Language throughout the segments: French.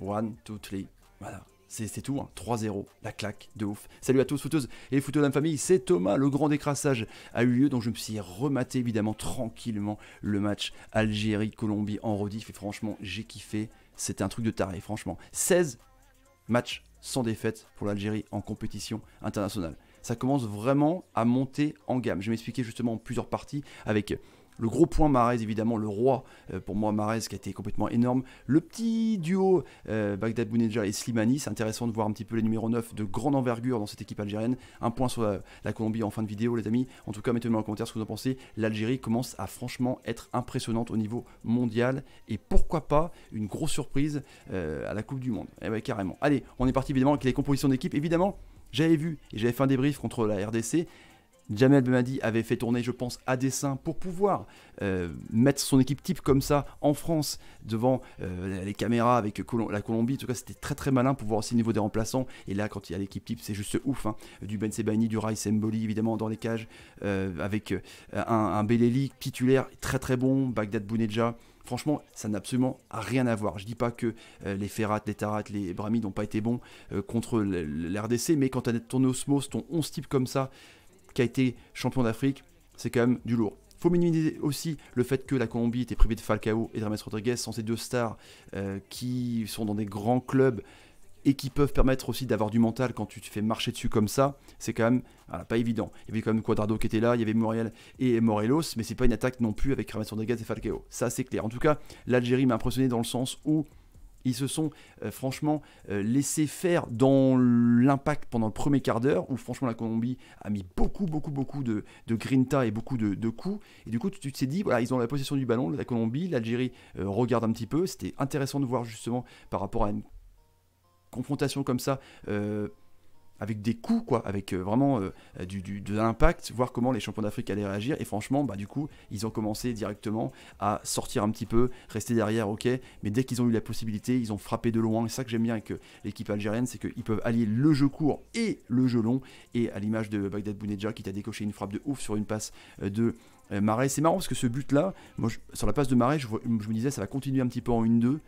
One, 2, 3, Voilà. C'est tout, 3-0, hein. la claque, de ouf. Salut à tous, footeuses et footeux de famille, c'est Thomas. Le grand décrassage a eu lieu, donc je me suis rematé évidemment tranquillement le match Algérie-Colombie en rodif. Et franchement, j'ai kiffé. C'était un truc de taré, franchement. 16 matchs sans défaite pour l'Algérie en compétition internationale. Ça commence vraiment à monter en gamme. Je m'expliquais justement en plusieurs parties avec le gros point Marez, évidemment, le roi euh, pour moi Marez qui a été complètement énorme. Le petit duo euh, Bagdad et Slimani, c'est intéressant de voir un petit peu les numéros 9 de grande envergure dans cette équipe algérienne. Un point sur la, Colombie en fin de vidéo, les amis. En tout cas, mettez-moi en commentaire ce que vous en pensez. L'Algérie commence à franchement être impressionnante au niveau mondial et pourquoi pas une grosse surprise euh, à la Coupe du Monde. Eh carrément. Allez, on est parti évidemment avec les compositions d'équipe. Évidemment, j'avais vu et j'avais fait un débrief contre la RDC. Jamel Bemadi avait fait tourner, je pense, à dessein pour pouvoir euh, mettre son équipe type comme ça en France devant euh, les caméras avec la Colombie. En tout cas, c'était très très malin pour voir aussi le niveau des remplaçants. Et là, quand il y a l'équipe type, c'est juste ouf. Hein. Du Ben Sebani, du Rice Mboli, évidemment, dans les cages, euh, avec un, Beléli titulaire très très bon, Bagdad Bouneja. Franchement, ça n'a absolument rien à voir. Je ne dis pas que les Ferrat, les Tarat, les Bramid n'ont pas été bons contre l'RDC, mais quand tu as ton osmos, ton 11 type comme ça, qui a été champion d'Afrique, c'est quand même du lourd. Faut minimiser aussi le fait que la Colombie était privée de Falcao et Rames Rodriguez, sont ces deux stars euh, qui sont dans des grands clubs et qui peuvent permettre aussi d'avoir du mental quand tu te fais marcher dessus comme ça, c'est quand même pas évident. Il y avait quand même Quadrado qui était là, il y avait Muriel et Morelos, mais c'est pas une attaque non plus avec Rames Rodriguez et Falcao. Ça c'est clair. En tout cas, l'Algérie m'a impressionné dans le sens où ils se sont euh, franchement euh, laissés faire dans l'impact pendant le premier quart d'heure, où franchement la Colombie a mis beaucoup, beaucoup, beaucoup de, de grinta et beaucoup de, coups. Et du coup, tu t'es dit, voilà, ils ont la possession du ballon, la Colombie, l'Algérie euh, regarde un petit peu. C'était intéressant de voir justement par rapport à une confrontation comme ça avec des coups, quoi, avec euh, vraiment euh, du, de l'impact, voir comment les champions d'Afrique allaient réagir. Et franchement, bah, du coup, ils ont commencé directement à sortir un petit peu, rester derrière, ok, mais dès qu'ils ont eu la possibilité, ils ont frappé de loin. Et ça que j'aime bien avec euh, l'équipe algérienne, c'est qu'ils peuvent allier le jeu court et le jeu long. Et à l'image de Bagdad Bounedja qui t'a décoché une frappe de ouf sur une passe de Marais. C'est marrant parce que ce but-là, sur la passe de Marais, je, je, me disais, ça va continuer un petit peu en 1-2.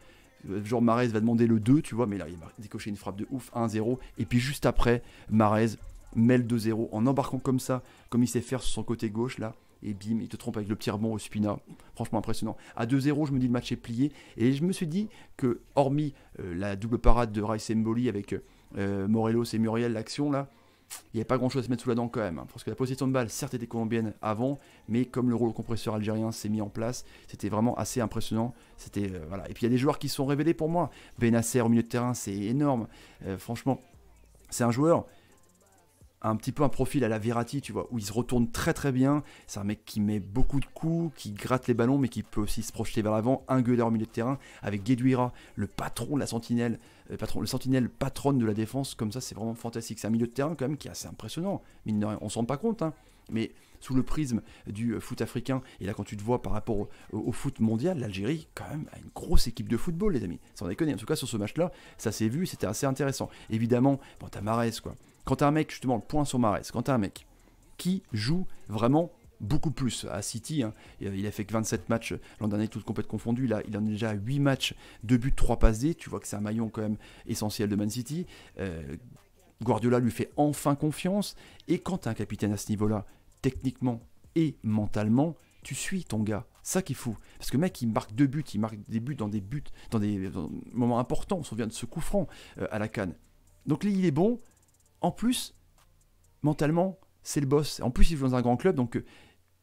Euh, genre Marez va demander le 2, tu vois, mais là il va décocher une frappe de ouf, 1-0. Et puis juste après, Marez mêle le 2-0 en embarquant comme ça, comme il sait faire sur son côté gauche là. Et bim, il te trompe avec le petit rebond au Spina. Franchement impressionnant. À 2-0, je me dis le match est plié. Et je me suis dit que, hormis euh, la double parade de Rice Mboli avec euh, Morelos et Muriel, l'action là, il n'y avait pas grand chose à se mettre sous la dent quand même. Hein, parce que la position de balle, certes, était colombienne avant, mais comme le rôle compresseur algérien s'est mis en place, c'était vraiment assez impressionnant. C'était euh, voilà. Et puis il y a des joueurs qui sont révélés pour moi. Benacer au milieu de terrain, c'est énorme. Euh, franchement, c'est un joueur un petit peu un profil à la Verratti, tu vois, où il se retourne très très bien. C'est un mec qui met beaucoup de coups, qui gratte les ballons, mais qui peut aussi se projeter vers l'avant, un gueuleur au milieu de terrain, avec Guéduira, le patron de la sentinelle, le, euh, patron, le sentinelle patronne de la défense, comme ça, c'est vraiment fantastique. C'est un milieu de terrain quand même qui est assez impressionnant, mine de rien, on s'en rend pas compte, hein. Mais sous le prisme du euh, foot africain, et là quand tu te vois par rapport au, foot mondial, l'Algérie quand même a une grosse équipe de football les amis, sans déconner, en tout cas sur ce match-là, ça s'est vu, c'était assez intéressant. Évidemment, bon, t'as Marès quoi, quand t'as un mec, justement, le point sur Marès, quand t'as un mec qui joue vraiment beaucoup plus à City. Hein, euh, il a fait que 27 matchs euh, l'an dernier, toutes compétitions confondues. Là, il en a déjà 8 matchs, 2 buts, 3 passes Tu vois que c'est un maillon quand même essentiel de Man City. Euh, Guardiola lui fait enfin confiance. Et quand tu un capitaine à ce niveau-là, techniquement et mentalement, tu suis ton gars. Ça qui est fou. Parce que mec, il marque deux buts, il marque des buts dans des buts, dans des, moments importants. On se souvient de ce coup franc à la canne. Donc là, il est bon, en plus, mentalement, c'est le boss. En plus, il joue dans un grand club, donc euh,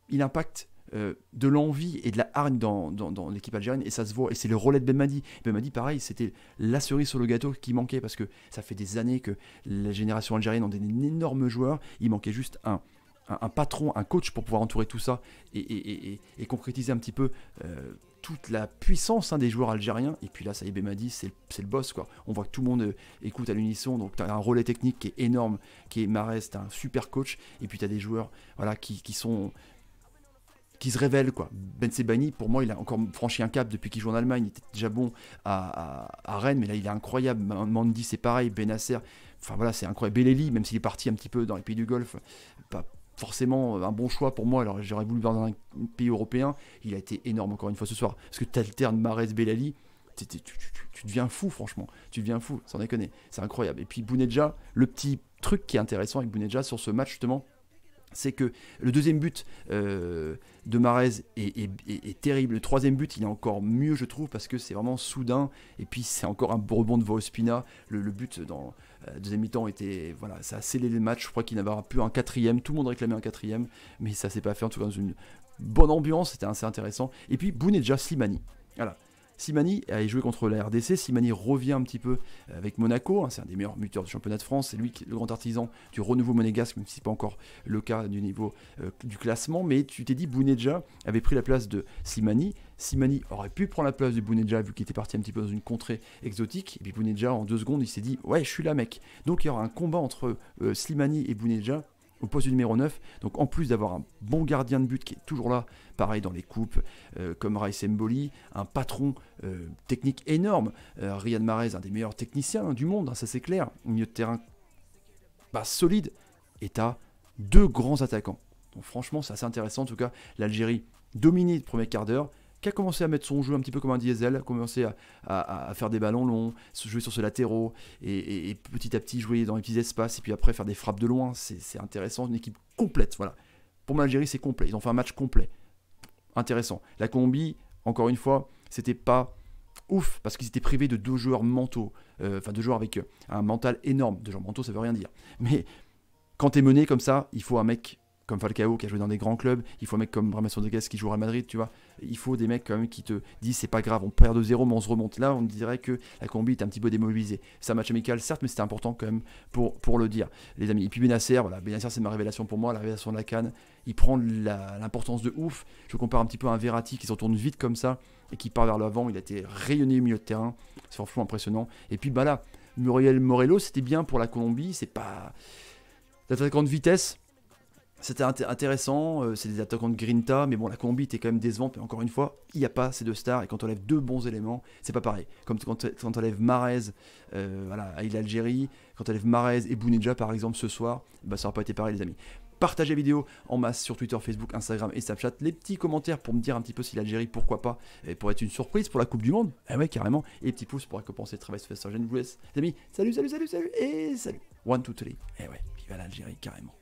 il impacte euh, de l'envie et de la hargne dans, l'équipe algérienne, et ça se voit. Et c'est le relais de Ben Benmadi, pareil, c'était la cerise sur le gâteau qui manquait, parce que ça fait des années que la génération algérienne en des un énorme joueur. Il manquait juste un un, patron, un coach pour pouvoir entourer tout ça et, concrétiser un petit peu euh, toute la puissance hein, des joueurs algériens. Et puis là, Saïb est, c'est le boss. quoi. On voit que tout le monde euh, écoute à l'unisson. Donc, tu as un relais technique qui est énorme, qui est Marès, tu un super coach. Et puis, tu as des joueurs voilà, qui, sont qui se révèlent. quoi. Ben Sebani, pour moi, il a encore franchi un cap depuis qu'il joue en Allemagne. Il était déjà bon à, Rennes, mais là, il est incroyable. Mandy, c'est pareil. Benasser, enfin voilà, c'est incroyable. Beleli, même s'il est parti un petit peu dans les pays du Golfe, pas, forcément euh, un bon choix pour moi. Alors j'aurais voulu voir dans un pays européen. Il a été énorme encore une fois ce soir. Parce que t'alternes Mares Bellali, tu, tu, deviens fou franchement. Tu deviens fou, sans déconner. C'est incroyable. Et puis Bounedja, le petit truc qui est intéressant avec Bounedja sur ce match justement, c'est que le deuxième but euh, de Marez est, terrible. Le troisième but, il est encore mieux, je trouve, parce que c'est vraiment soudain. Et puis, c'est encore un rebond de Vospina Le, but dans le euh, deuxième mi-temps était. Voilà, ça a scellé le match. Je crois qu'il n'avait plus un quatrième. Tout le monde réclamait un quatrième, mais ça s'est pas fait. En tout cas, dans une bonne ambiance, c'était assez intéressant. Et puis, Bounedja Slimani. Voilà. Simani a joué contre la RDC. Simani revient un petit peu euh, avec Monaco. Hein. c'est un des meilleurs muteurs du championnat de France. C'est lui qui est le grand artisan du renouveau monégasque, même si ce n'est pas encore le cas du niveau euh, du classement. Mais tu t'es dit, Bouneja avait pris la place de Simani. Simani aurait pu prendre la place de Bouneja vu qu'il était parti un petit peu dans une contrée exotique. Et puis Bouneja, en deux secondes, il s'est dit Ouais, je suis là, mec. Donc il y aura un combat entre Simani euh, Slimani et Bouneja pose du numéro 9. Donc en plus d'avoir un bon gardien de but qui est toujours là, pareil dans les coupes, euh, comme Rice Mboli, un patron euh, technique énorme, Ryan euh, Riyad un des meilleurs techniciens du monde, hein, ça c'est clair, milieu de terrain bah, solide, et t'as deux grands attaquants. Donc franchement, c'est assez intéressant en tout cas, l'Algérie dominée le premier quart d'heure, qui a commencé à mettre son jeu un petit peu comme un diesel, a commencé à, à faire des ballons longs, se jouer sur ce latéraux, et, petit à petit jouer dans les petits espaces, et puis après faire des frappes de loin. C'est intéressant, une équipe complète. Voilà. Pour l'Algérie, c'est complet. Ils ont fait un match complet. Intéressant. La combi, encore une fois, c'était pas ouf parce qu'ils étaient privés de deux joueurs mentaux, euh, enfin deux joueurs avec un mental énorme. Deux joueurs mentaux, ça veut rien dire. Mais quand t'es mené comme ça, il faut un mec comme Falcao qui a joué dans des grands clubs, il faut un mec comme Ramesson de qui joue à Madrid, tu vois. Il faut des mecs quand même qui te disent c'est pas grave, on perd de zéro mais on se remonte. Là, on dirait que la Colombie est un petit peu démobilisée. C'est un match amical, certes, mais c'était important quand même pour, pour le dire, les amis. Et puis Benacer, voilà, Benacer c'est ma révélation pour moi, la révélation de la Cannes, Il prend l'importance de ouf. Je compare un petit peu à un Verratti qui se tourne vite comme ça et qui part vers l'avant. Il a été rayonné au milieu de terrain. C'est franchement impressionnant. Et puis bah là, Muriel Morello, c'était bien pour la Colombie. C'est pas. L'attaquant de vitesse, c'était intéressant, euh, c'est des attaquants de Grinta, mais bon, la combi était quand même décevante, mais encore une fois, il n'y a pas ces deux stars, et quand on lève deux bons éléments, c'est pas pareil. Comme quand, on lève Marez, euh, voilà, d'Algérie, l'Algérie, quand on lève Marez et Bounedja, par exemple, ce soir, bah, ça n'aurait pas été pareil, les amis partagez la vidéo en masse sur Twitter, Facebook, Instagram et Snapchat. Les petits commentaires pour me dire un petit peu si l'Algérie, pourquoi pas, et eh, pour être une surprise pour la Coupe du Monde. Eh ouais, carrément. Et petit pouce pour récompenser le travail sur Je les amis. Salut, salut, salut, salut, et salut. One, two, three. Eh ouais, vive l'Algérie, carrément.